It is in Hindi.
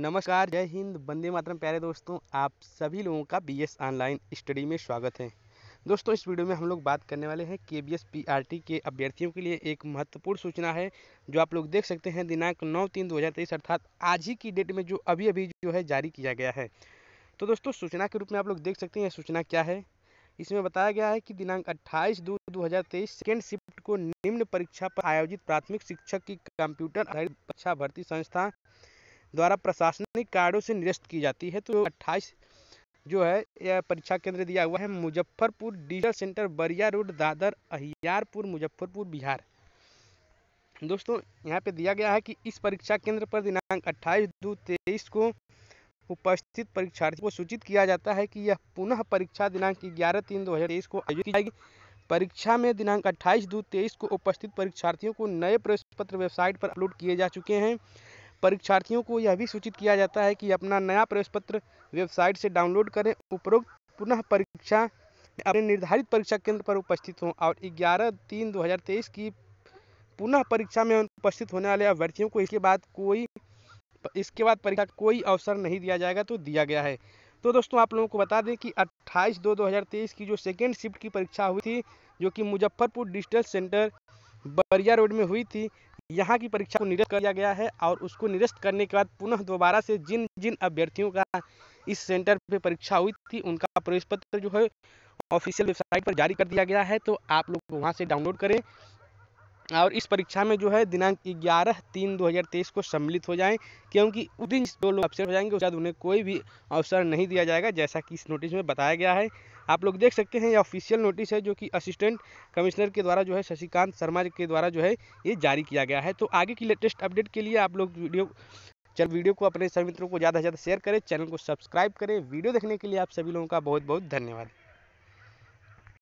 नमस्कार जय हिंद बंदे मातरम प्यारे दोस्तों आप सभी लोगों का बी एस ऑनलाइन स्टडी में स्वागत है दोस्तों इस वीडियो में हम लोग बात करने वाले हैं के B S P R T के अभ्यर्थियों के लिए एक महत्वपूर्ण सूचना है जो आप लोग देख सकते हैं दिनांक नौ तीन दो हज़ार तेईस अर्थात आज ही की डेट में जो अभी अभी जो है जारी किया गया है तो दोस्तों सूचना के रूप में आप लोग देख सकते हैं यह सूचना क्या है इसमें बताया गया है कि दिनांक अट्ठाईस दो तेईस सेकेंड शिफ्ट को निम्न परीक्षा पर आयोजित प्राथमिक शिक्षक की कंप्यूटर आधारित परीक्षा भर्ती संस्था द्वारा प्रशासनिक कार्यों से निरस्त की जाती है तो अट्ठाईस जो है यह परीक्षा केंद्र दिया हुआ है Muzaffarpur digital centre Bariya road Dadar Ahiyarpur Muzaffarpur Bihar दोस्तों यहाँ पे दिया गया है कि इस परीक्षा केंद्र पर दिनांक 28 दो तेईस को उपस्थित परीक्षार्थियों को सूचित किया जाता है कि यह पुनः परीक्षा दिनांक ग्यारह तीन दो हज़ार तेईस को आयोजित की जाएगी परीक्षा में दिनांक 28 दो तेईस को उपस्थित परीक्षार्थियों को नए प्रवेश पत्र वेबसाइट पर अपलोड किए जा चुके हैं परीक्षार्थियों को यह भी सूचित किया जाता है कि अपना नया प्रवेश पत्र वेबसाइट से डाउनलोड करें उपरोक्त पुनः परीक्षा अपने निर्धारित परीक्षा केंद्र पर उपस्थित हों और ग्यारह तीन दो की पुनः परीक्षा में उपस्थित होने वाले अभ्यर्थियों को इसके बाद कोई इसके बाद परीक्षा कोई अवसर नहीं दिया जाएगा तो दिया गया है तो दोस्तों आप लोगों को बता दें कि 28 दो 2023 की जो सेकेंड शिफ्ट की परीक्षा हुई थी जो कि Muzaffarpur digital centre Bariya road में हुई थी यहाँ की परीक्षा को निरस्त किया गया है और उसको निरस्त करने के बाद पुनः दोबारा से जिन जिन अभ्यर्थियों का इस सेंटर पे परीक्षा हुई थी उनका प्रवेश पत्र जो है ऑफिशियल वेबसाइट पर जारी कर दिया गया है तो आप लोग वहाँ से डाउनलोड करें और इस परीक्षा में जो है दिनांक ग्यारह तीन दो हज़ार तेईस को सम्मिलित हो जाएं क्योंकि उस दिन जो लोग अपसेट हो जाएंगे उसके बाद उन्हें कोई भी अवसर नहीं दिया जाएगा जैसा कि इस नोटिस में बताया गया है आप लोग देख सकते हैं ये ऑफिशियल नोटिस है जो कि असिस्टेंट कमिश्नर के द्वारा जो है शशिकांत शर्मा के द्वारा जो है ये जारी किया गया है तो आगे की लेटेस्ट अपडेट के लिए आप लोग वीडियो चल वीडियो को अपने सभी मित्रों को ज़्यादा से ज़्यादा शेयर करें चैनल को सब्सक्राइब करें वीडियो देखने के लिए आप सभी लोगों का बहुत बहुत धन्यवाद